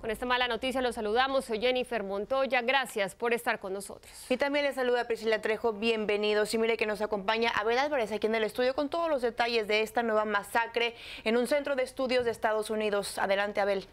Con esta mala noticia los saludamos. Soy Jennifer Montoya. Gracias por estar con nosotros. Y también les saluda Priscila Trejo. Bienvenidos. Y mire que nos acompaña Abel Álvarez aquí en el estudio con todos los detalles de esta nueva masacre en un centro de estudios de Estados Unidos. Adelante, Abel.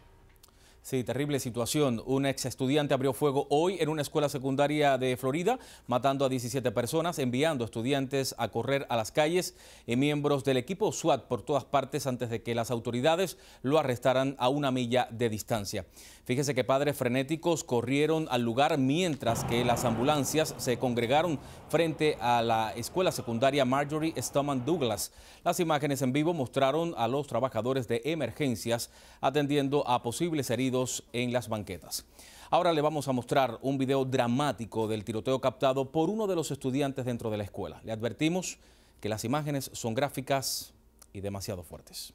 Sí, terrible situación. Un ex estudiante abrió fuego hoy en una escuela secundaria de Florida, matando a 17 personas, enviando estudiantes a correr a las calles y miembros del equipo SWAT por todas partes antes de que las autoridades lo arrestaran a una milla de distancia. Fíjese que padres frenéticos corrieron al lugar mientras que las ambulancias se congregaron frente a la escuela secundaria Marjorie Stoman Douglas. Las imágenes en vivo mostraron a los trabajadores de emergencias atendiendo a posibles heridos en las banquetas. Ahora le vamos a mostrar un video dramático del tiroteo captado por uno de los estudiantes dentro de la escuela. Le advertimos que las imágenes son gráficas y demasiado fuertes.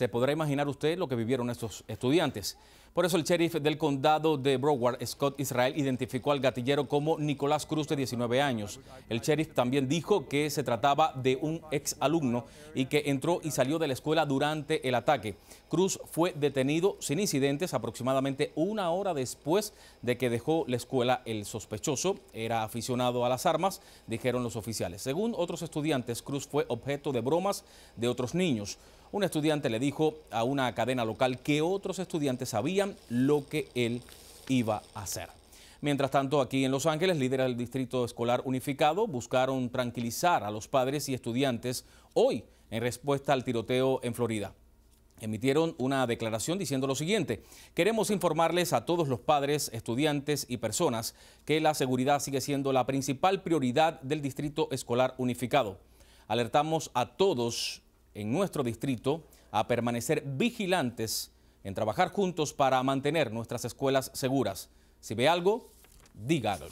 Se podrá imaginar usted lo que vivieron estos estudiantes. Por eso el sheriff del condado de Broward, Scott Israel, identificó al gatillero como Nicolás Cruz de 19 años. El sheriff también dijo que se trataba de un ex alumno y que entró y salió de la escuela durante el ataque. Cruz fue detenido sin incidentes aproximadamente una hora después de que dejó la escuela. El sospechoso era aficionado a las armas, dijeron los oficiales. Según otros estudiantes, Cruz fue objeto de bromas de otros niños. Un estudiante le dijo a una cadena local que otros estudiantes sabían lo que él iba a hacer. Mientras tanto, aquí en Los Ángeles, líderes del Distrito Escolar Unificado buscaron tranquilizar a los padres y estudiantes hoy en respuesta al tiroteo en Florida. Emitieron una declaración diciendo lo siguiente, queremos informarles a todos los padres, estudiantes y personas que la seguridad sigue siendo la principal prioridad del Distrito Escolar Unificado. Alertamos a todos en nuestro distrito a permanecer vigilantes en trabajar juntos para mantener nuestras escuelas seguras. Si ve algo, diga algo.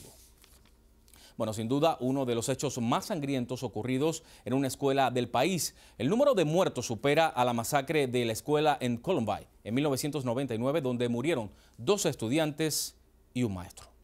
Bueno, sin duda, uno de los hechos más sangrientos ocurridos en una escuela del país. El número de muertos supera a la masacre de la escuela en Columbine en 1999, donde murieron dos estudiantes y un maestro.